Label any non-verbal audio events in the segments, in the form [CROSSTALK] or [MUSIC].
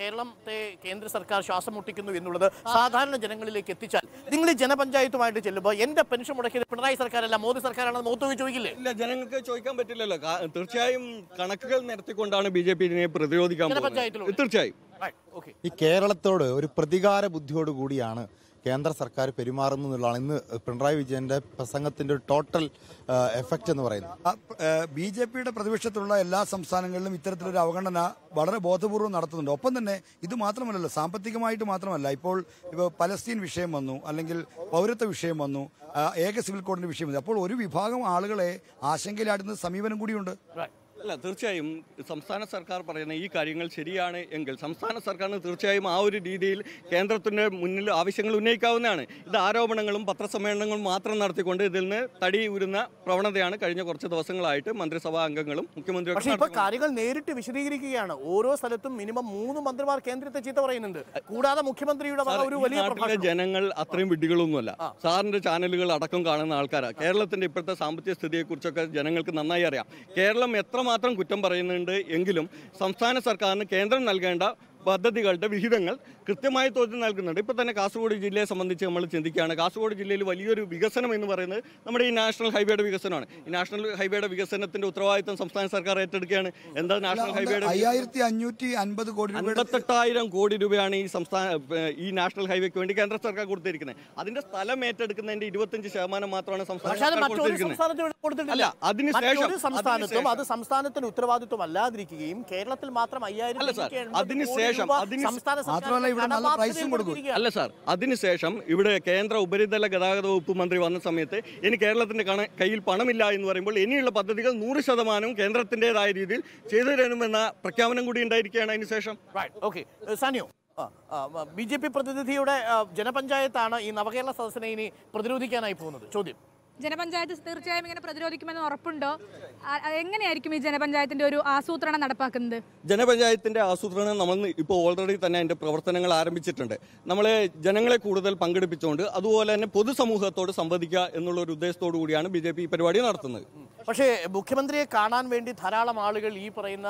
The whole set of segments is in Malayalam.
കേരളത്തെ കേന്ദ്ര സർക്കാർ ശ്വാസം മുട്ടിക്കുന്നു എന്നുള്ളത് സാധാരണ ജനങ്ങളിലേക്ക് എത്തിച്ചാൽ നിങ്ങൾ ജനപഞ്ചായത്തുമായിട്ട് ചെല്ലുമ്പോൾ എന്റെ പെൻഷൻ മുടക്കിയത് പിണറായി സർക്കാരല്ല മോദി സർക്കാരാണെന്ന് മോത്തോവി ചോദിക്കില്ലേ ഇല്ല ജനങ്ങൾക്ക് ചോദിക്കാൻ പറ്റില്ലല്ലോ തീർച്ചയായും കണക്കുകൾ നടത്തിക്കൊണ്ടാണ് ബി ജെ ഇതിനെ പ്രതിരോധിക്കാൻ തീർച്ചയായും ഈ കേരളത്തോട് ഒരു പ്രതികാര ബുദ്ധിയോട് കൂടിയാണ് കേന്ദ്ര സർക്കാർ പെരുമാറുന്നു എന്നുള്ളതാണ് ഇന്ന് പിണറായി വിജയന്റെ പ്രസംഗത്തിന്റെ ഒരു ടോട്ടൽ എഫക്റ്റ് എന്ന് പറയുന്നത് ബി ജെ പിയുടെ പ്രതിപക്ഷത്തിലുള്ള എല്ലാ സംസ്ഥാനങ്ങളിലും ഇത്തരത്തിലൊരു അവഗണന വളരെ ബോധപൂർവ്വം നടത്തുന്നുണ്ട് ഒപ്പം തന്നെ ഇത് മാത്രമല്ലല്ലോ സാമ്പത്തികമായിട്ട് മാത്രമല്ല ഇപ്പോൾ ഇപ്പോൾ പലസ്തീൻ വിഷയം വന്നു അല്ലെങ്കിൽ പൗരത്വ വിഷയം വന്നു ഏക സിവിൽ കോഡിന്റെ വിഷയം വന്നു അപ്പോൾ ഒരു വിഭാഗം ആളുകളെ ആശങ്കയിലാടുന്ന സമീപനം കൂടിയുണ്ട് അല്ല തീർച്ചയായും സംസ്ഥാന സർക്കാർ പറയുന്ന ഈ കാര്യങ്ങൾ ശരിയാണ് എങ്കിൽ സംസ്ഥാന സർക്കാരിന് തീർച്ചയായും ആ ഒരു രീതിയിൽ കേന്ദ്രത്തിൻ്റെ മുന്നിൽ ആവശ്യങ്ങൾ ഉന്നയിക്കാവുന്നതാണ് ഇത് ആരോപണങ്ങളും പത്രസമ്മേളനങ്ങളും മാത്രം നടത്തിക്കൊണ്ട് ഇതിൽ നിന്ന് തടി ഉരുന്ന പ്രവണതയാണ് കഴിഞ്ഞ കുറച്ച് ദിവസങ്ങളായിട്ട് മന്ത്രിസഭാ അംഗങ്ങളും മുഖ്യമന്ത്രി കാര്യങ്ങൾ നേരിട്ട് വിശദീകരിക്കുകയാണ് ഓരോ സ്ഥലത്തും മിനിമം മൂന്ന് മന്ത്രിമാർ കേന്ദ്രത്തെ ചീത്ത പറയുന്നുണ്ട് കൂടാതെ മുഖ്യമന്ത്രിയുടെ ഒരു വലിയ ജനങ്ങൾ അത്രയും വിഡ്ഢികളൊന്നുമല്ല സാറിൻ്റെ ചാനലുകൾ അടക്കം കാണുന്ന ആൾക്കാരാണ് കേരളത്തിൻ്റെ ഇപ്പോഴത്തെ സാമ്പത്തിക സ്ഥിതിയെക്കുറിച്ചൊക്കെ ജനങ്ങൾക്ക് നന്നായി അറിയാം കേരളം എത്ര മാത്രം കുറ്റം പറയുന്നുണ്ട് എങ്കിലും സംസ്ഥാന സർക്കാരിന് കേന്ദ്രം നൽകേണ്ട പദ്ധതികളുടെ വിഹിതങ്ങൾ കൃത്യമായ തോതിൽ നൽകുന്നുണ്ട് ഇപ്പോൾ തന്നെ കാസർഗോഡ് ജില്ലയെ സംബന്ധിച്ച് നമ്മൾ ചിന്തിക്കുകയാണ് കാസർഗോഡ് ജില്ലയിൽ വലിയൊരു വികസനം എന്ന് പറയുന്നത് നമ്മുടെ ഈ നാഷണൽ ഹൈവേയുടെ വികസനമാണ് ഈ നാഷണൽ ഹൈവേയുടെ വികസനത്തിന്റെ ഉത്തരവാദിത്തം സംസ്ഥാന സർക്കാർ ഏറ്റെടുക്കുകയാണ് എന്താ നാഷണൽ ഹൈവേയുടെ അയ്യായിരത്തി കോടി കോടി രൂപയാണ് ഈ സംസ്ഥാന ഈ നാഷണൽ ഹൈവേക്ക് വേണ്ടി കേന്ദ്ര സർക്കാർ കൊടുത്തിരിക്കുന്നത് അതിന്റെ സ്ഥലം ഏറ്റെടുക്കുന്നതിന്റെ ഇരുപത്തഞ്ച് ശതമാനം മാത്രമാണ് സംസ്ഥാന അല്ല സംസ്ഥാനത്തും അത് സംസ്ഥാനത്തിന് ഉത്തരവാദിത്വം അല്ലാതിരിക്കുകയും കേരളത്തിൽ മാത്രം അയ്യായിരം അതിനുശേഷം അതിനുശേഷം അല്ല സാർ അതിനുശേഷം ഇവിടെ കേന്ദ്ര ഉപരിതല ഗതാഗത വകുപ്പ് മന്ത്രി വന്ന സമയത്ത് ഇനി കേരളത്തിന്റെ കയ്യിൽ പണമില്ല എന്ന് പറയുമ്പോൾ ഇനിയുള്ള പദ്ധതികൾ നൂറ് ശതമാനവും കേന്ദ്രത്തിന്റേതായ രീതിയിൽ ചെയ്തു തരണമെന്ന പ്രഖ്യാപനം കൂടി ഉണ്ടായിരിക്കുകയാണ് അതിനുശേഷം സാനിയോ ബി ജെ പി പ്രതിനിധിയുടെ ജനപഞ്ചായത്താണ് ഈ നവകേരള സദസ്സിനെ ഇനി പ്രതിരോധിക്കാനായി പോകുന്നത് ചോദ്യം ജനപഞ്ചായത്ത് തീർച്ചയായും ഇങ്ങനെ പ്രതിരോധിക്കുമെന്ന് ഉറപ്പുണ്ടോ എങ്ങനെയായിരിക്കും ഈ ജനപഞ്ചായത്തിന്റെ ഒരു ആസൂത്രണം നടപ്പാക്കുന്നത് ജനപഞ്ചായത്തിന്റെ ആസൂത്രണം നമ്മൾ ഇപ്പോൾ ഓൾറെഡി തന്നെ അതിന്റെ പ്രവർത്തനങ്ങൾ ആരംഭിച്ചിട്ടുണ്ട് നമ്മൾ ജനങ്ങളെ കൂടുതൽ പങ്കെടുപ്പിച്ചുകൊണ്ട് അതുപോലെ തന്നെ പൊതുസമൂഹത്തോട് സംവദിക്കുക എന്നുള്ള ഒരു ഉദ്ദേശത്തോടു കൂടിയാണ് ബി ജെ പി പരിപാടി നടത്തുന്നത് പക്ഷേ മുഖ്യമന്ത്രിയെ കാണാൻ വേണ്ടി ധാരാളം ആളുകൾ ഈ പറയുന്ന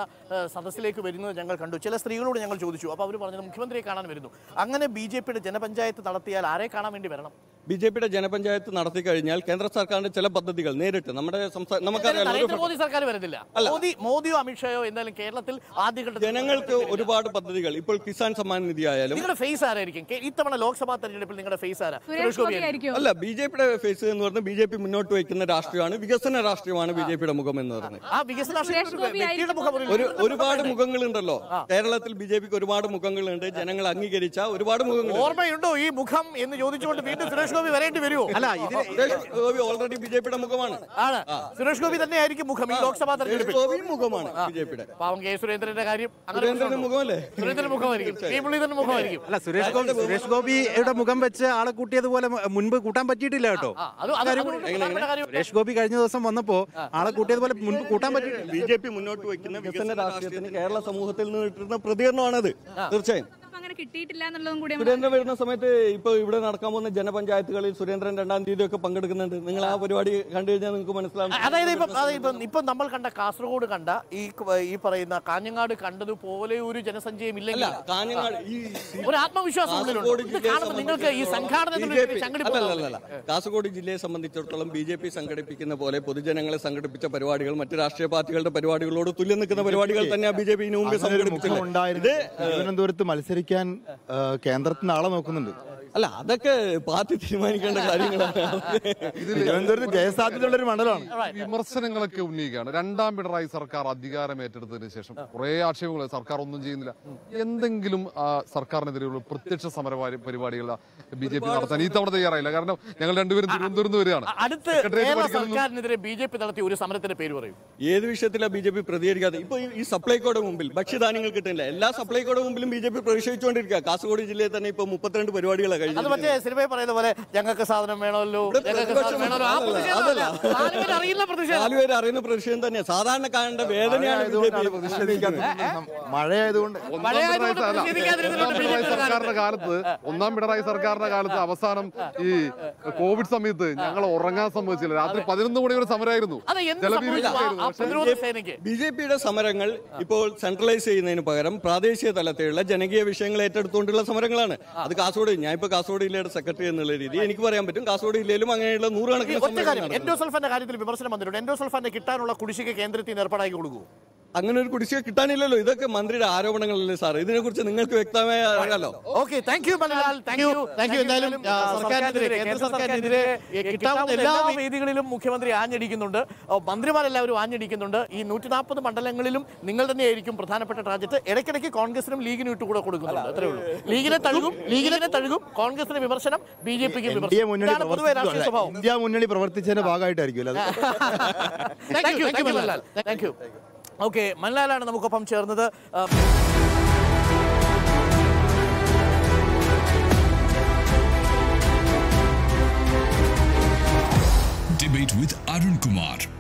സദസ്സിലേക്ക് വരുന്നത് ഞങ്ങൾ കണ്ടു ചില സ്ത്രീകളോട് ഞങ്ങൾ ചോദിച്ചു അപ്പോൾ അവർ പറഞ്ഞത് മുഖ്യമന്ത്രിയെ കാണാൻ വരുന്നു അങ്ങനെ ബി ജെ പിയുടെ ജനപഞ്ചായത്ത് നടത്തിയാൽ ആരെ കാണാൻ വേണ്ടി വരണം ബി ജെ പിയുടെ ജനപഞ്ചായത്ത് നടത്തി കഴിഞ്ഞാൽ കേന്ദ്ര സർക്കാരിന്റെ ചില പദ്ധതികൾ നേരിട്ട് നമ്മുടെ മോദി സർക്കാർ വരുന്നില്ല മോദി മോദിയോ അമിത്ഷായോ എന്തായാലും കേരളത്തിൽ ആദ്യഘട്ടത്തിൽ ജനങ്ങൾക്ക് ഒരുപാട് പദ്ധതികൾ ഇപ്പോൾ കിസാൻ സമ്മാൻ നിധി ആയാലും നിങ്ങളുടെ ഫേസ് ആരായിരിക്കും ഇത്തവണ ലോക്സഭാ തെരഞ്ഞെടുപ്പിൽ നിങ്ങളുടെ ഫേസ് ആരാ അല്ല ബി ജെ പിയുടെ ഫേസ് എന്ന് പറഞ്ഞാൽ ബി ജെ പി മുന്നോട്ട് വയ്ക്കുന്ന രാഷ്ട്രീയമാണ് വികസന രാഷ്ട്രീയമാണ് ആണ് ബി ജെ പിയുടെ മുഖം എന്ന് പറഞ്ഞത് ആ വികസന ഒരുപാട് മുഖങ്ങളുണ്ടല്ലോ കേരളത്തിൽ ബി ജെ പിക്ക് ഒരുപാട് മുഖങ്ങളുണ്ട് ജനങ്ങൾ അംഗീകരിച്ച ഒരുപാട് മുഖങ്ങൾ ഓർമ്മയുണ്ടോ ഈ മുഖം എന്ന് ചോദിച്ചുകൊണ്ട് വീണ്ടും സുരേഷ് ഗോപി വരേണ്ടി വരുമോ അല്ല Suresh Gopi already B J പിയുടെ മുഖമാണ് സുരേഷ് ഗോപി തന്നെ ആയിരിക്കും മുഖം ഈ ലോക്സഭാ തെരഞ്ഞെടുപ്പിൽ ഗോപി മുഖമാണ് ബി ജെ പിയുടെ പാവം കെ സുരേന്ദ്രന്റെ കാര്യം സുരേന്ദ്രന്റെ മുഖമല്ലേ സുരേന്ദ്രന്റെ മുഖമായിരിക്കും മുഖമായിരിക്കും അല്ല സുരേഷ് ഗോപി സുരേഷ് ഗോപിയുടെ മുഖം വെച്ച് ആളെ കൂട്ടിയതുപോലെ മുൻപ് കൂട്ടാൻ പറ്റിയിട്ടില്ല കേട്ടോ സുരേഷ് ഗോപി കഴിഞ്ഞ ദിവസം വന്നപ്പോ ആളെ കൂട്ടിയതുപോലെ മുൻപ് കൂട്ടാൻ പറ്റില്ല ബി ജെ പി മുന്നോട്ട് വയ്ക്കുന്ന വികസന രാഷ്ട്രീയത്തിന് കേരള സമൂഹത്തിൽ നിന്ന് കിട്ടുന്ന പ്രതികരണമാണത് തീർച്ചയായും അങ്ങനെ കിട്ടിയിട്ടില്ല എന്നുള്ളതും കൂടി സുരേന്ദ്രൻ വരുന്ന സമയത്ത് ഇപ്പൊ ഇവിടെ നടക്കാൻ പോകുന്ന ജനപഞ്ചായത്തുകളിൽ സുരേന്ദ്രൻ രണ്ടാം തീയതി ഒക്കെ പങ്കെടുക്കുന്നുണ്ട് നിങ്ങൾ ആ പരിപാടി കണ്ടു കഴിഞ്ഞാൽ നിങ്ങൾക്ക് മനസ്സിലാവും അതായത് ഇപ്പൊ ഇപ്പൊ നമ്മൾ കണ്ട കാസർഗോഡ് കണ്ട ഈ ഈ പറയുന്ന കാഞ്ഞങ്ങാട് കണ്ടതുപോലെ ഒരു ജനസഞ്ചയം ഇല്ലെങ്കിൽ കാഞ്ഞങ്ങാട് ഒരു ആത്മവിശ്വാസം നിങ്ങൾക്ക് ഈ കാസർഗോഡ് ജില്ലയെ സംബന്ധിച്ചിടത്തോളം ബി ജെ പി സംഘടിപ്പിക്കുന്ന പോലെ പൊതുജനങ്ങളെ സംഘടിപ്പിച്ച പരിപാടികൾ മറ്റു രാഷ്ട്രീയ പാർട്ടികളുടെ പരിപാടികളോട് തുല്യം നിൽക്കുന്ന പരിപാടികൾ തന്നെ ബി ജെ പി തിരുവനന്തപുരത്ത് മത്സരിക്കാൻ കേന്ദ്രത്തിന് ആളെ നോക്കുന്നുണ്ട് അല്ല അതൊക്കെ പാർട്ടി തീരുമാനിക്കേണ്ട [LAUGHS] കാര്യങ്ങളാണ് ജയസാധ്യതയുള്ള ഒരു മണ്ഡലമാണ് വിമർശനങ്ങളൊക്കെ ഉന്നയിക്കുകയാണ് രണ്ടാം പിണറായി സർക്കാർ അധികാരം ഏറ്റെടുത്തതിന് ശേഷം കുറെ ആക്ഷേപങ്ങൾ സർക്കാർ ഒന്നും ചെയ്യുന്നില്ല എന്തെങ്കിലും സർക്കാരിനെതിരെയുള്ള പ്രത്യക്ഷ സമര പരിപാടികൾ ബി ജെ പി നടത്താൻ ഈ തവണ തയ്യാറായില്ല കാരണം ഞങ്ങൾ രണ്ടുപേരും തിരുവനന്തപുരത്ത് വരികയാണ് അടുത്ത സർക്കാരിനെതിരെ ബി ജെ പി നടത്തിയ ഒരു സമരത്തിന്റെ പേര് പറയും ഏത് വിഷയത്തിലാണ് ബി ജെ പി പ്രതികരിക്കാതെ ഇപ്പൊ ഈ സപ്ലൈകോയുടെ മുമ്പിൽ ഭക്ഷ്യധാന്യങ്ങൾ കിട്ടുന്നില്ല എല്ലാ സപ്ലൈകോയുടെ മുമ്പിലും ബി ജെ പി പ്രതിഷേധിച്ചുകൊണ്ടിരിക്കുക കാസർഗോഡ് ജില്ലയിൽ തന്നെ ഇപ്പൊ മുപ്പത്തിരണ്ട് പരിപാടികളാണ് അത് മറ്റേ സിനിമയിൽ പറയുന്ന പോലെ ഞങ്ങൾക്ക് സാധനം വേണമല്ലോ അറിയുന്ന അറിയുന്ന പ്രതിഷേധം തന്നെയാണ് കാണേണ്ട വേദനയാണ് മഴയായതുകൊണ്ട് സർക്കാരിന്റെ കാലത്ത് ഒന്നാം പിണറായി സർക്കാരിന്റെ കാലത്ത് അവസാനം ഈ കോവിഡ് സമയത്ത് ഞങ്ങൾ ഉറങ്ങാൻ സമ്മതിച്ചില്ല രാത്രി പതിനൊന്ന് മണി വരെ സമരമായിരുന്നു ബി ജെ പിയുടെ സമരങ്ങൾ ഇപ്പോൾ സെൻട്രലൈസ് ചെയ്യുന്നതിന് പകരം പ്രാദേശിക തലത്തിലുള്ള ജനകീയ വിഷയങ്ങൾ ഏറ്റെടുത്തുകൊണ്ടുള്ള സമരങ്ങളാണ് അത് കാസർഗോഡ് ഞാൻ ഇപ്പൊ കാസർഗോഡ് ജില്ലയുടെ സെക്രട്ടറി എന്നുള്ള രീതി എനിക്ക് പറയാൻ പറ്റും കാസർഗോഡ് ജില്ലയിലും അങ്ങനെയുള്ള നൂറുകണക്കിന് എൻഡോസൾഫാന്റെ കാര്യത്തിൽ വിമർശനം വന്നിട്ടുണ്ട് എൻഡോസൾഫാന്റെ കിട്ടാനുള്ള കുടിശ്ശിക കേന്ദ്രത്തിൽ നിന്ന് ഏർപ്പാടാക്കി കൊടുക്കുമോ അങ്ങനെ ഒരു കുടിശ്ശിക കിട്ടാനില്ലല്ലോ ഇതൊക്കെ മന്ത്രിയുടെ ആരോപണങ്ങളല്ലേ സാർ ഇതിനെ കുറിച്ച് നിങ്ങൾക്ക് വ്യക്തമായ അറിയാലോ okay thank you thank you കേന്ദ്ര സർക്കാരിനെതിരെ കിട്ടാവുന്ന എല്ലാ വേദികളിലും മുഖ്യമന്ത്രി ആഞ്ഞടിക്കുന്നുണ്ട് മന്ത്രിമാരെല്ലാവരും ആഞ്ഞടിക്കുന്നുണ്ട് ഈ നൂറ്റി നാൽപ്പത് മണ്ഡലങ്ങളിലും നിങ്ങൾ തന്നെയായിരിക്കും പ്രധാനപ്പെട്ട ടാർജറ്റ് ഇടയ്ക്കിടയ്ക്ക് കോൺഗ്രസിനും ലീഗിനും ഇട്ട് കൂടെ കൊടുക്കുന്നുണ്ട് അത്രേ ഉള്ളൂ ലീഗിനെ തഴുകും ലീഗിനെ തഴുകും കോൺഗ്രസിന് വിമർശനം ബി ജെ പിക്ക് വിമർശനം ഇന്ത്യ മുന്നണി പ്രവർത്തിച്ചതിന്റെ ഭാഗമായിട്ടായിരിക്കും thank you thank you okay മൻലാലാണ് നമുക്കൊപ്പം ചേർന്നത് ഡിബേറ്റ് വിത്ത് Arun കുമാർ